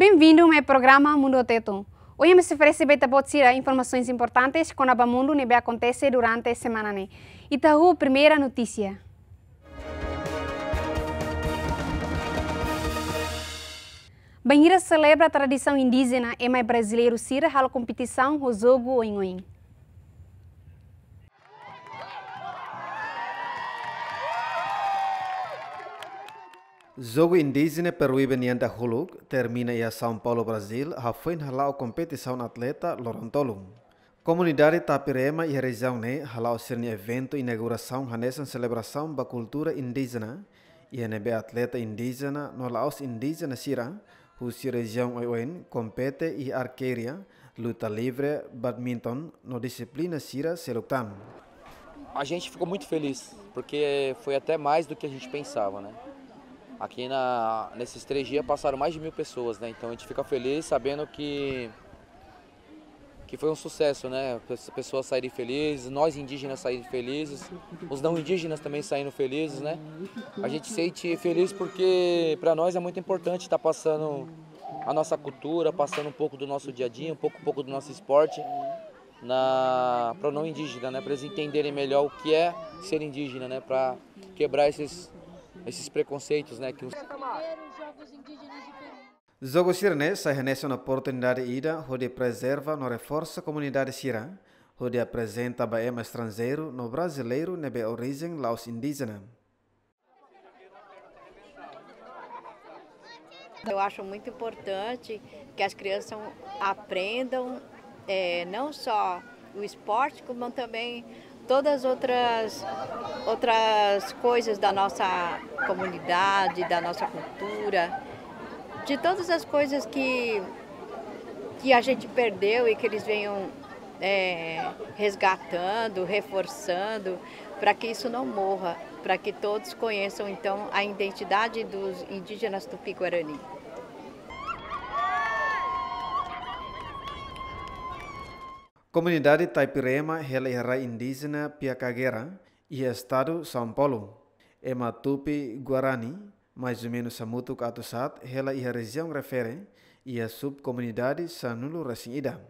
Bem-vindo ao meu programa Mundo Teto. Hoje me oferece para pode informações importantes que o mundo nebe acontece durante a semana. Né? E a tá primeira notícia. Banheira celebra a tradição indígena e mais brasileiro sira a competição o jogo oin oin. Jogo indígena peruibenianda Huluk termina em São Paulo, Brasil, a foi a competição atleta Lorontolum. Comunidade Tapirema e região ne halau sirni evento inauguração hanesan celebração da cultura indígena e NB atleta indígena no laos indígena sira, husi região oen compete e arqueria, luta livre, badminton no disciplina sira seluctan. A gente ficou muito feliz, porque foi até mais do que a gente pensava, né? Aqui na, nesses três dias passaram mais de mil pessoas, né? Então a gente fica feliz sabendo que, que foi um sucesso, né? As pessoas saírem felizes, nós indígenas saírem felizes, os não indígenas também saindo felizes, né? A gente se sente feliz porque para nós é muito importante estar tá passando a nossa cultura, passando um pouco do nosso dia a dia, um pouco, um pouco do nosso esporte na para o não indígena, né? Para eles entenderem melhor o que é ser indígena, né? Para quebrar esses esses preconceitos, né? Que os... Zogo Sirne sai renesse na oportunidade ida, onde preserva e reforça a comunidade Sirã, onde apresenta baema estrangeiro no brasileiro nebe origem laos indígena. Eu acho muito importante que as crianças aprendam é, não só o esporte, como também todas outras outras coisas da nossa comunidade, da nossa cultura, de todas as coisas que que a gente perdeu e que eles venham é, resgatando, reforçando, para que isso não morra, para que todos conheçam então a identidade dos indígenas tupi-guarani. Comunidade Taipirema Helera Indígena Piacaguera e Estado São Paulo. Ematupi Guarani, mais ou menos Samutu Katusat, Rela e a região refere e a subcomunidade Sanulo Rasinida.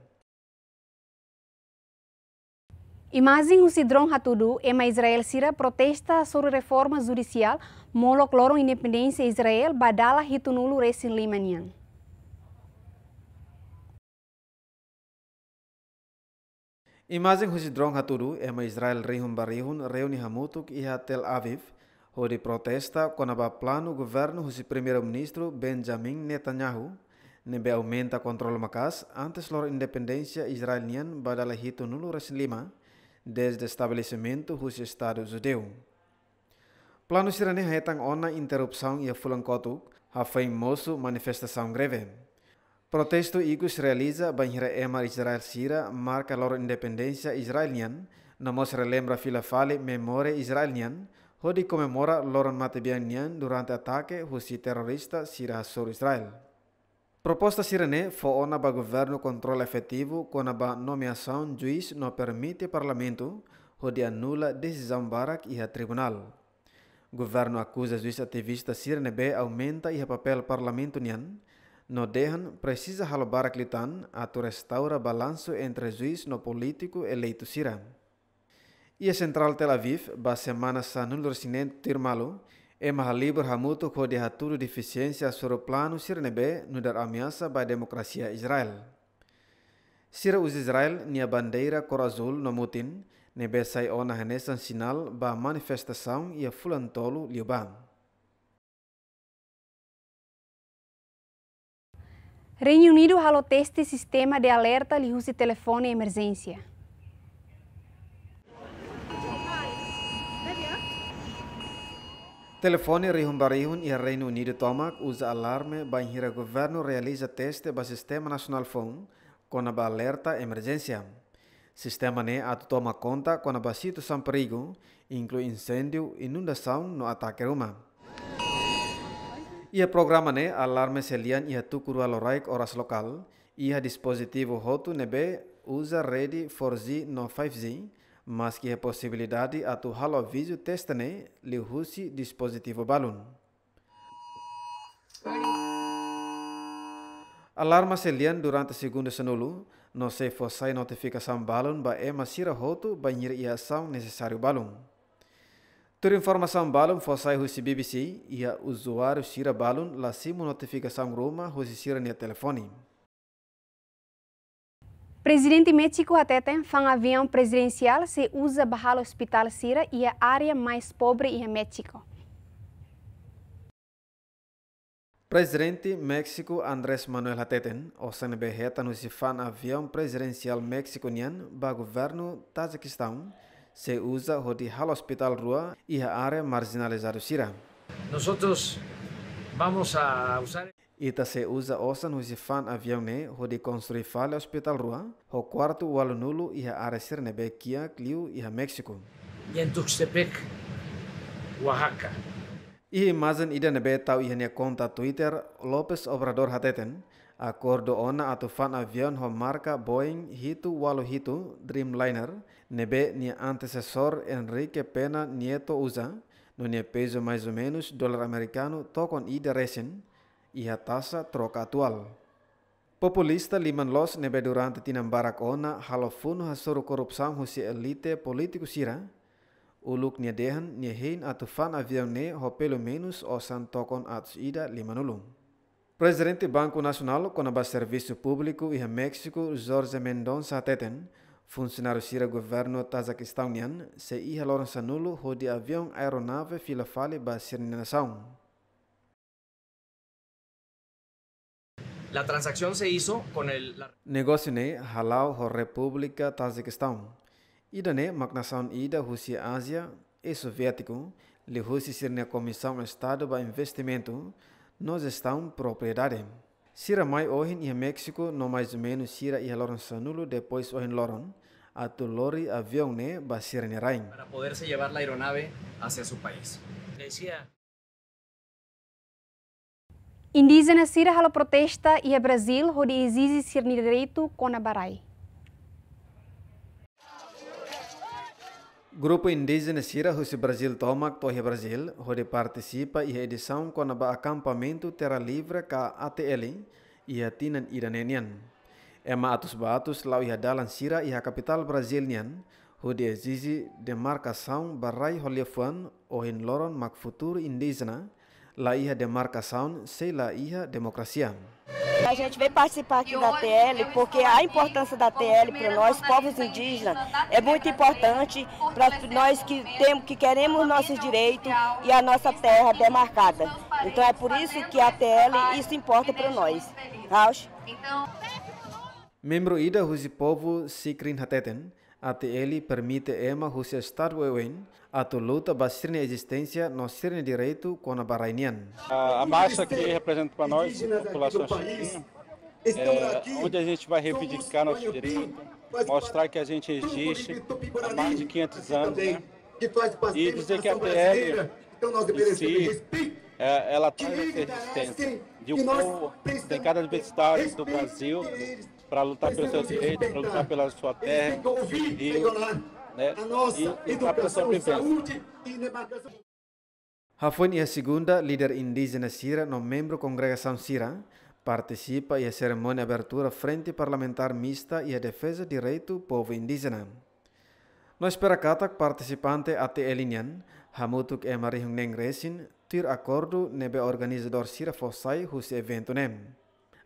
Imagem o Sidron Hatudu, Ema Israel Sira protesta sobre reforma judicial, Molo cloro Independência Israel, Badala Hitunulu Resin Limanian. Imagine husi drong haturu ema Israel rihun barihun reuni hamutuk iha Tel Aviv hodi protesta konaba plano governo husi Premier ministro Benjamin Netanyahu nebe aumenta kontrol makas antes lor independência israelian badala hito nulo reslima desde estabelecimento husi estado judeu. Planu sirane hetang ona interrupsaung ia fulan kotuk hafai mosu manifestação greve. Protesto ikus realiza banhira ema Israel sira marca loro independência israelian, namos relembra fila fale memória israelian, hodi comemora loro matebianian durante ataque husi terrorista sira sur Israel. Proposta sirene foi ona ba governo controle efetivo quando a nomeação juiz não permite parlamento, hodi anula decisão barak e a tribunal. Governo acusa juiz ativista sirene B aumenta e papel parlamento nian, no DERN, precisa halbar aclitan ato restaura balanço entre juiz no político eleito Sira. E a central Tel Aviv, ba semana sanul resinente Tirmalo, é mais livre hamuto com de hatudo deficiência sobre o plano Sirnebe no dar ameaça ba democracia Israel. Sira uz Israel nia bandeira cor azul no mutin, nebe sai ona hanesan sinal ba manifestação e a fulantolo liubam. Reino Unido halou teste sistema de alerta li usi telefone emergência. Telefone rihun barihun e Reino Unido tomak usa alarme banhira governo realiza teste do sistema nacional phone com a alerta emergência. Sistema ne ato toma conta com a basito san perigo, inclui incêndio, inundação no ataque rumano. Ia ne né, alarme selian ia tukuru aloraik oras lokal, ia dispositivo hotu nebe usa ready 4G no 5G, mas que a possibilidade atu halovisio testane li husi dispositivo balun. Alarma selian durante segundo senulu, não se fossai notificação balun ba é masira roto banhir ia ação necessário balun. Terinformasan balun fosai husi BBC E usuário Shira balun la simu notificação roma husi Shira nia telefone. Presidente México até tem um avião presidencial se usa para o hospital sira e é a área mais pobre em México. Presidente México Andrés Manuel Hateten, o CNBH, anunciou um avião presidencial mexicano para o governo Taziquistão, se usa hoti hal hospital rua iha are marginalizado sira. Nosotros vamos a usar Ita se usa osan husi fan avião ne hodi construir fale hospital rua, ho quarto walunulu nulo e are sir nebe kia clio e a México. E em Tuxtepec, Oaxaca. E ida nebe tau ihania conta Twitter Lopez Obrador hateten, acordo ona atufan avion ho marca Boeing Hito Walo hitu Dreamliner, nebe ni antecessor Enrique Pena Nieto usa, no ni peso mais ou menos dólar americano tokon ida resin i tasa troca atual. Populista liman los nebe durante tinam barak ona halofuno hasoro ho husi elite politiku sira, uluk ni dehan ni hein atufan avion ne ho pelo menos osan tokon atus ida limanulung. Presidente Banco Nacional, Conaba Serviço Público e México, Jorge Mendonça Teten, funcionário do Governo Tazaquistanian, se ia Lourenço Nulo, rode avião aeronave fila fale a nação. La transacción se hizo con el... negocio Negócio ne halau ho República Tazaquistão. Ida ne magnação ida Rússia Ásia e Soviético, le Rússia sirne Comissão Estado ba Investimento, nós estamos propriedade. Sira mai hoje em México no mais ou menos sira ia loron sanulo depois ohin loron a tu lori avião ne basira ne rain. Para poderse llevar la aeronave hacia seu país. Decía. Indígena sira halo protesta ia Brasil, onde exige sir direito com a barai. Grupo indígena Sira Rússia Brasil Tomak Tohe Brasil, hode participa e edição konaba a acampamento Terra Livre ka ATL e a Tinan Iranenian. Ema atus batus lau ia dalan Sira e kapital brasilian, hode zizi demarcação barai holiafan ou em loron mac futuro indígena, la ia demarcação sei la ia democracia. a gente veio participar aqui da TL, porque a importância da TL para nós, povos indígenas, é muito importante para nós que, temos, que queremos nossos direitos e a nossa terra demarcada. Então é por isso que a TL, isso importa para nós. Raus? Então, Membro Ida Husipovo Sikrin Hateten, a ele permite ema husia Estado Ewen ato luta basir existência no sirne direito com a Bahreinian. A massa que representa para nós, a população chinesa, é, onde a gente vai reivindicar nosso direito, mostrar que a gente existe há mais de 500 anos, né? e dizer que a PL em si, é, ela traz essa resistência de um povo, de cada universidade do Brasil, para lutar pelos seus é direitos, para lutar pela sua terra. Tem que ouvir, e, tem Né, a nossa educação, e saúde e demarcação. Rafone é a segunda líder indígena Sira no membro congregação Sira. Participa e a é cerimônia abertura Frente Parlamentar Mista e a Defesa Direito do Povo Indígena. Nós perakatak participante ate elinian, hamutuk e marihung neng resin, tir acordo nebe organizador Sira Fossai hus evento nem.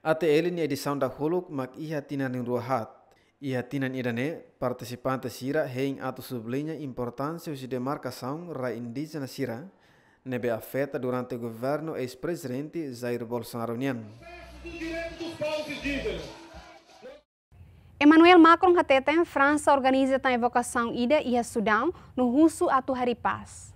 Ate elin ia sounda huluk mak iha tinan yang ruahat. Ia tinan idane partisipante sira heing ato sublinya importância de demarcação ra indígena sira nebe afeta durante governo ex-presidente Zair Bolsonaro Nian. Emmanuel Macron hatete França organiza ta evocação ida e a Sudão no russo hari pas.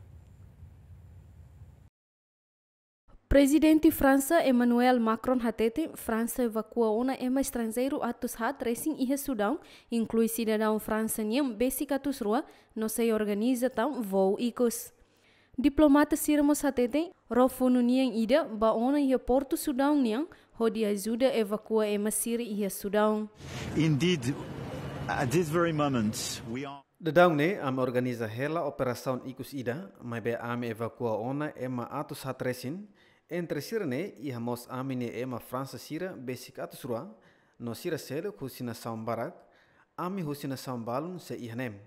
Presidente França Emmanuel Macron hatete França evacua una ema estrangeiro atus hat resing iha Sudão, inclui cidadão França nhem basic atus rua, no se organiza tam voo icos. Diplomata sirmos hatete, rofunu niang ida ba ona iha Porto Sudão niang, hodi ajuda evacua ema siri iha Sudão. Indeed, at this very moment, we are... Dedaune am organiza hela operação icus ida, mai be ame evacua ona ema atus hat resin. Entre sira ne a mos amine ema França sira basic atusrua no sira selo husina sambarak ami husina sambalun se ihnem.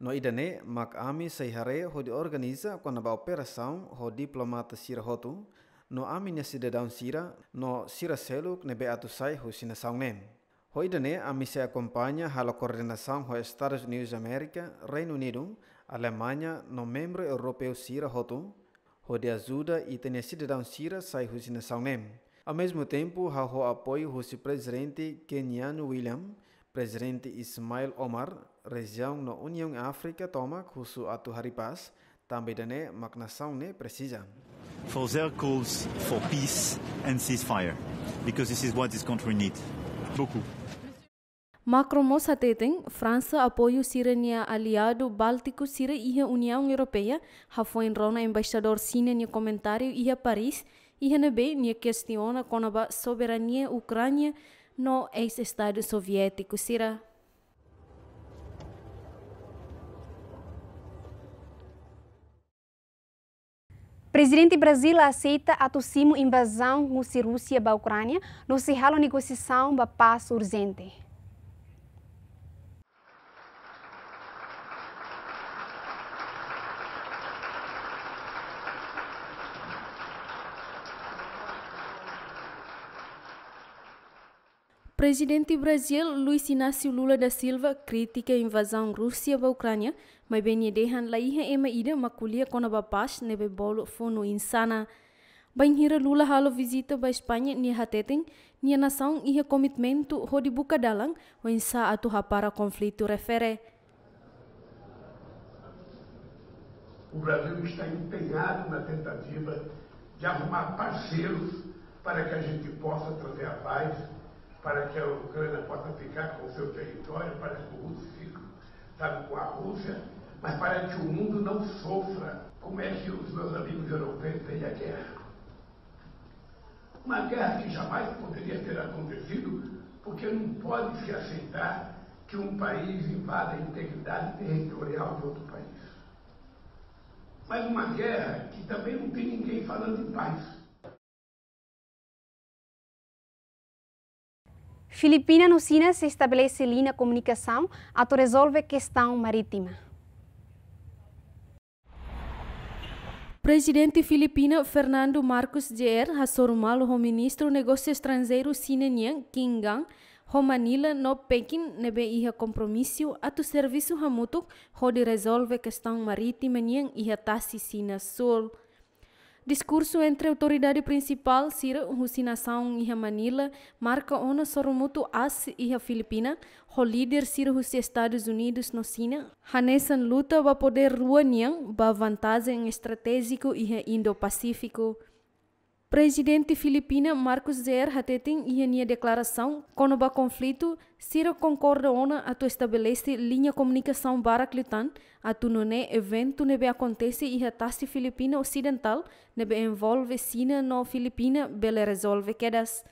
No idane mak ami se hare hodi organiza kona ba operação ho diplomata sira hotu no ami ne sida down sira no sira selo ne be atusai husina saungnem. Hoidane ami se acompanha halo coordenação ho Estados Unidos América, Reino Unido, Alemanha no membro europeu sira hotu Hode ajuda e tenha sido dão sira sai husina saungem. Ao mesmo tempo, há o apoio do presidente keniano William, presidente Ismail Omar, região na União África toma curso atu haripas, também dane magnação ne precisa. Fauser calls for peace and ceasefire, because this is what this country needs. Beaucoup. Macromos hateteng França apoio sirania aliado báltico sira iha União Europeia hafoin rona embaixador sina nia comentário iha Paris iha nebe nia questiona a soberania Ucrânia no ex-estado soviético sira. Presidente Brasil aceita a tossimo invasão no Rússia para a Ucrânia, no se ralo negociação para paz urgente. presidente do Brasil, Luiz Inácio Lula da Silva, critica a invasão Rússia da Ucrânia, mas bem dehan laiha ema ida maculia com a paz nebe bolo fono insana. Banhira Lula halo visita ba Espanha ni hateten a nação e comitmento hodibuka dalang o insa atuha para conflito refere. O Brasil está empenhado na tentativa de arrumar parceiros para que a gente possa trazer a paz para que a Ucrânia possa ficar com seu território, para que o russo fique sabe, com a Rússia, mas para que o mundo não sofra. Como é que os meus amigos europeus veem a guerra? Uma guerra que jamais poderia ter acontecido, porque não pode se aceitar que um país invada a integridade territorial de outro país. Mas uma guerra que também não tem ninguém falando em paz. Filipina no Sina se estabelece linha comunicação a resolve questão marítima. Presidente filipino Fernando Marcos Jr. hasormal o ministro negócio estrangeiro Sinenian Kingang Romanila no Pekin nebe iha compromisso atu serviço hamutuk ho resolve questão marítima niang iha tasi Sina Sul. Discurso entre autoridade principal Sir Husinação e Manila marca ona sorumuto as e a Filipina, o líder Sir Husi Estados Unidos no Sina, hanesan luta para poder ruanian, ba vantagem estratégico e Indo-Pacífico. Presidente filipina Marcos Zer Hatetin e a declaração quando o conflito se concorda ona a tu estabelece linha comunicação clitan a tu não é evento nebe é acontece e a tasse filipina ocidental nebe é envolve Sina no Filipina bele resolve quedas.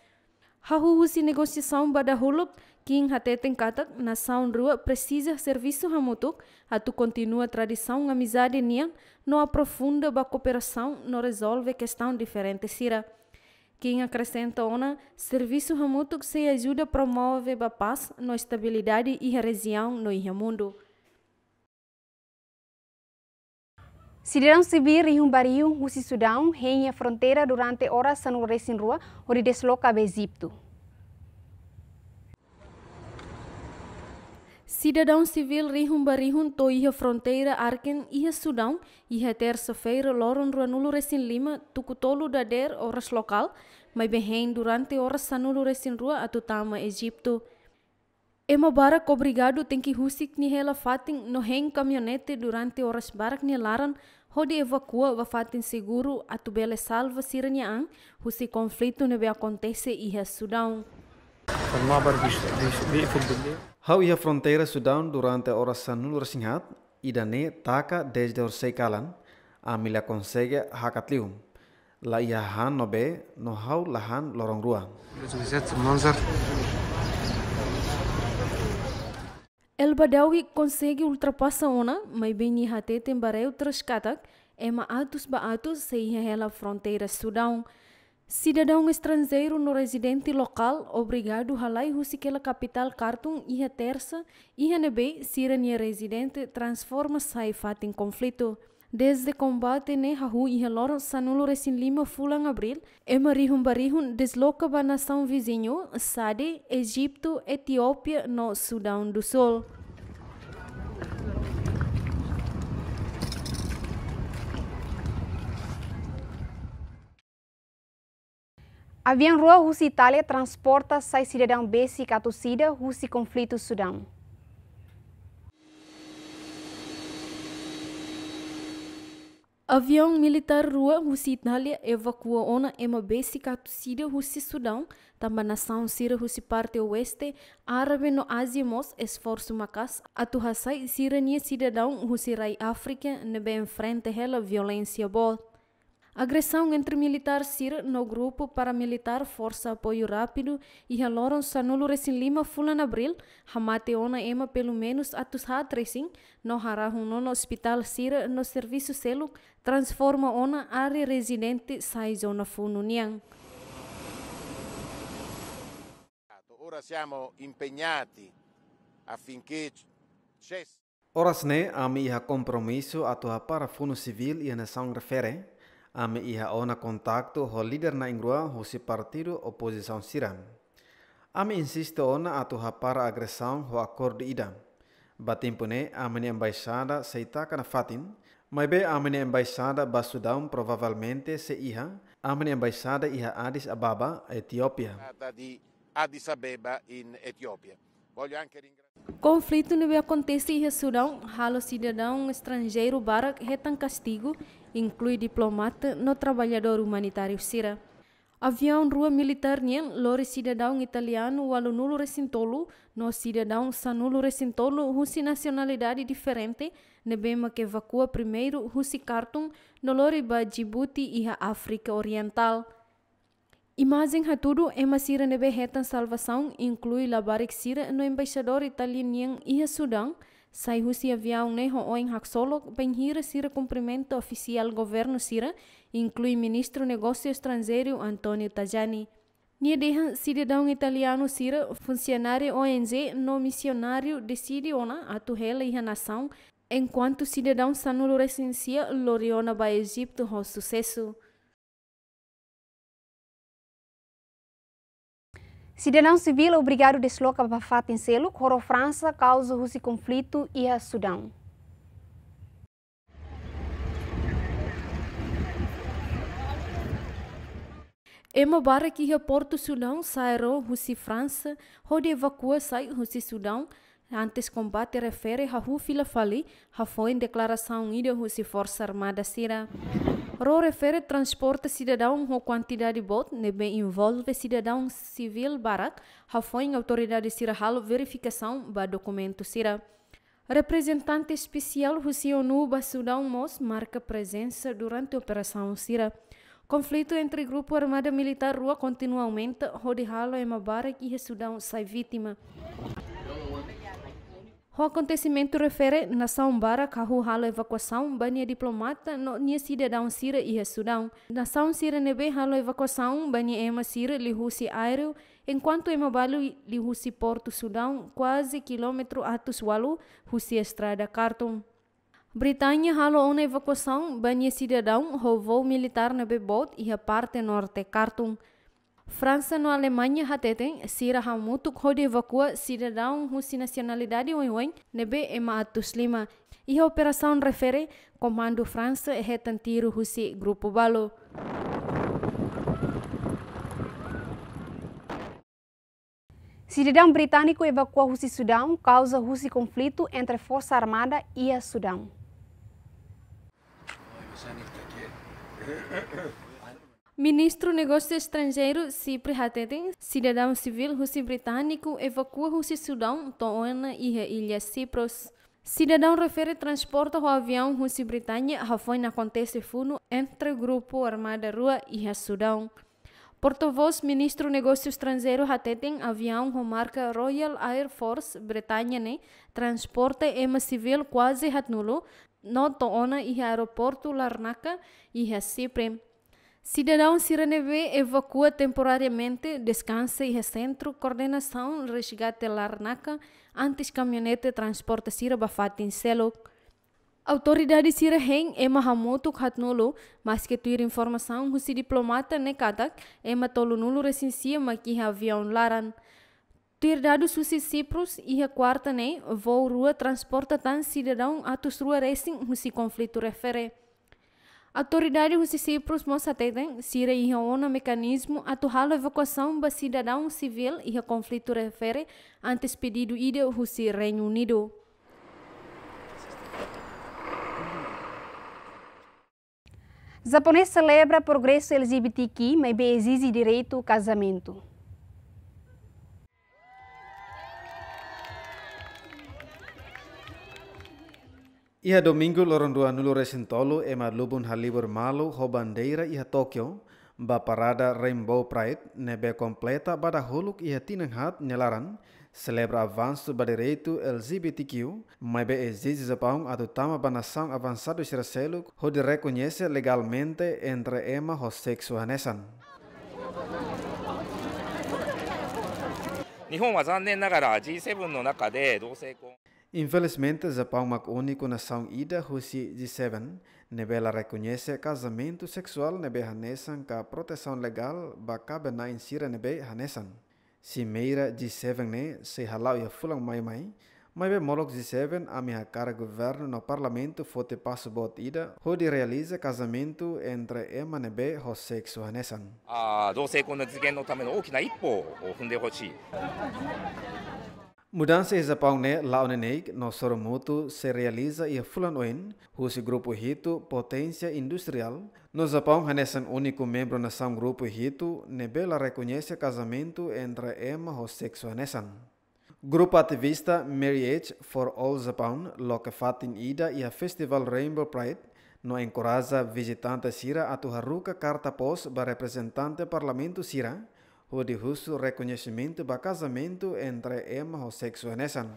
si negociação hulup quem até tem catak na nação rua precisa serviço hamutuk, a tu continua tradição amizade nian, não aprofunda a cooperação, não resolve questão diferente sira. Quem acrescenta ona, serviço hamutuk se ajuda a promover a paz, no estabilidade e a região no mundo. Sidirang Sibir e Humbariu, Usi Sudão, rei a fronteira durante horas sanure rua, onde desloca Bezipto. Cidadão civil Rihumba Rihun Toiha Fronteira Arken Iha Sudão Iha terça-feira Loron ruanulu resin Lima Tucutolo Dader Horas Local Mai Behem durante Horas sanulu resin Rua tama Egipto É uma obrigado tem que husik ni hela fatin no hen caminhonete durante horas barak ni laran hodi evacua va fatin seguro bele salva siranya ang husi conflito neve acontece Iha Sudão المعبر بيقفل بالليل هاوية durante horas nulas singkat idane taka desde sekalan amila consegue hakatlium la iahan nobe no hau lahan lorong rua. El Badawi consegue ultrapassa ona, mai bem hatete em bareu ema atus ba atus sehingga ia ela fronteira Sudão, Cidadão estrangeiro no residente local obrigado a lei Rusikela capital cartão e a terça NB, sirania residente transforma saifat em conflito. Desde combate ne hahu e loro sanulo recin lima fulan abril, emarihun barihun desloca ba nação vizinho, Sade, Egito, Etiópia no Sudão do Sul. Avian rua Rússia Itália transporta seis cidadãos à catucida Rússia conflito Sudão. Avião militar rua Rússia Itália evacuou ona uma besi catucida Rússia Sudão, também nação Síria Rússia parte oeste, árabe no Ásia mos esforço macas, atuhasai Sirania cidadão Rússia rai África, nebe frente hela violência bota. Agressão entre militar Sir no grupo paramilitar Força Apoio Rápido e haloram sanulo recém lima fulan abril, hamate ona ema pelo menos atus ha tracing, no harahun no hospital Sir no serviço selo, transforma ona área residente sai zona fununian. Ora siamo impegnati affinché cessi. Ora sne ami ha compromisso atua para funo civil e nação refere ame Iha ona contacto ho líder na ingrua ho o partido oposição siram. Ame insiste ona atu ha para agressão ho acordo idam. Batimpune amene embaixada seita na fatin, mas be amene embaixada basudão provavelmente se iha, amene embaixada iha Addis Ababa, Etiópia. Addis Abeba in Etiópia. Conflito não acontece em Sudão, halo cidadão estrangeiro barak retan castigo inclui diplomata no trabalhador humanitário Sira. Avião rua militar nien lori cidadão italiano walunulo recintolo no cidadão sanulo recintolo russi nacionalidade diferente nebema que evacua primeiro russi cartum no lori ba Djibouti e a África Oriental. Imagem a tudo é uma sira nebe salvação inclui labarik sira no embaixador italiano e a Sudão sai Rússia via um neho ou em Haxolo, penhira sira cumprimento oficial governo sira, inclui ministro negócio estrangeiro Antonio Tajani. Nia dehan cidadão italiano sira, funcionário ONG no missionário decide ona atu hela e a nação, enquanto cidadão sanuro recensia Loriona ba Egito ho sucesso. Cidadão civil é obrigado a deslocar para fatincelo, coro França causa o conflito e a Sudão. Emo bara ki he Porto Sudão sairo Rússia França, onde evacua sai Rússia Sudão, antes combate refere a Rúfila Fali, a foi em declaração ida Rússia Força Armada Sira. Ro refere transporte cidadão com quantidade de bot, nebe envolve cidadão civil barak, hafõe autoridade sirhal verificação ba documento sira. Representante especial Rusionu Basudão Mos marca presença durante a operação sira. Conflito entre grupo armado militar rua continuamente, Rodihalo e Mabarak e Sudão sai vítima. O acontecimento refere nação bara carro halo evacuação bania é diplomata no nia cidadão sira e Sudão. Nação sira nebe halo evacuação bania é ema sira lihusi aéreo enquanto ema balu lihusi porto Sudão quase quilômetro atus walu husi estrada Khartoum. Britânia halou ona evacuação bania cidadão é rovou militar nebe bot e a parte norte Khartoum. França no Alemanha hateten sira hamutuk pode evacuar cidadão russo nacionalidade oin nebe ema lima. E a operação refere comando França e retantiro russo grupo balo. Cidadão britânico evacua Rússia Sudão causa Rússia conflito entre Força Armada e a Sudão. Ministro Negócios Estrangeiros Cipre Hatete, cidadão civil russo britânico, evacua Rússia Sudão, Toona e Ilha Cipros. Cidadão refere transporte ao avião russo britânico foi na acontece funo entre o grupo Armada Rua e Sudão. Porta-voz Ministro Negócios Estrangeiros Hatete, avião com marca Royal Air Force Britânia, né, transporte em civil quase hatnulo, no Toona e aeroporto Larnaca e a Cipre. Cidadão Siraneve evacua temporariamente descansa e recentro coordenação resgate Larnaca antes caminhonete transporta Sira Bafat em selo. Autoridade Sira Heng Ema Hamotuk Hatnulu, mas que tuir informação, o diplomata Nekatak Ema Tolunulu recensia maqui avião Laran. Tuir dado susi Cipros e a quarta ne voo rua transporta tan cidadão atos rua que o conflito refere. Autoridade russa Cipros moçatetem se um mecanismo atual evacuação para cidadão civil e o conflito refere antes pedido ido do Reino Unido. Japonês celebra progresso LGBTQ, mas exige direito ao casamento. Iha domingo loron dua resin resintolo ema lubun halibur malu ho bandeira iha Tokyo ba parada Rainbow Pride nebe completa bada holuk iha tinang hat nyelaran celebra avanço ba reitu LGBTQ, mas be exige Japão adotar bana nação avançada ser selo, onde legalmente entre ema os sexos nessan. G7 の中で同性婚 Infelizmente, Japão é a única nação ida Rússia G7, nebela reconhece casamento sexual nebe hanesan ka proteção legal ba cabe na insira nebe hanesan. Cimeira G7 ne né? se halau a fulang mai mai, mas be molok G7 a minha cara governo no parlamento fote passo bot ida, onde realiza casamento entre ema nebe hossexu hanesan. Ah, o funde, 同性婚の実現のための大きな一歩を踏んでほしい。Mudança em Japão né laoneneik no soromutu se realiza e fulan oin husi grupo hito potência industrial no Japão hanesan único membro nação grupo hito nebela reconhece casamento entre ema homossexual hanesan Grupo ativista Marriage for All Japan loca fatin ida e a Festival Rainbow Pride no encoraja visitante Sira a Tuharuka carta pós para representante parlamento Sira o de justo reconhecimento do casamento entre e Nessan.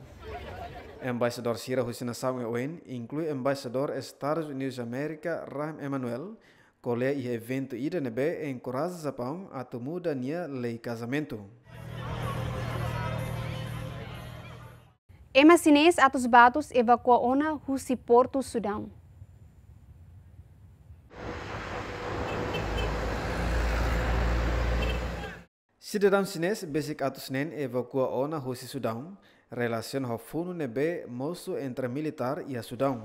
Embaixador Sira Husina Sang Owen inclui embaixador Estados Unidos da América Rahm Emanuel, colhe e evento IDNB em Coraza Japão a muda nia lei casamento. Emma sinês atos batos na ona Husi Porto Sudão. Sidedam sines basic atus nen evacua ona hosi sudam, relacion ho funu nebe mosu entre militar ia sudam.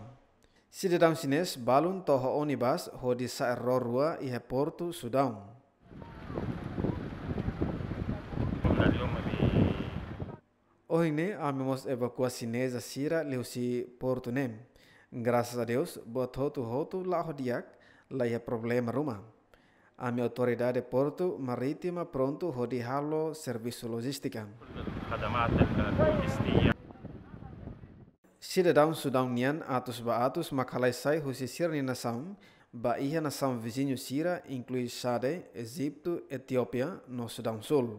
Sidedam sines balun toho onibas ho di saerrorua ia portu sudam. Ohine amemos evakuasi sines a leusi portu nem. Gracias a Deus, botou tu roto lá hodiak lá ia problema rumah a minha autoridade porto marítima pronto rodeá-lo serviço logística. Cidadão sudaniano atos ba atos makalai sai husisir ni nação, Bahia nação vizinho Sira, inclui sade Egito, Etiópia, no Sudão Sul.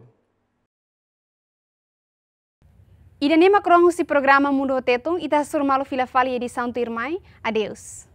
Ida nema krong si programa Mundo Tetung, ita surmalu fila fali di Santo Adeus.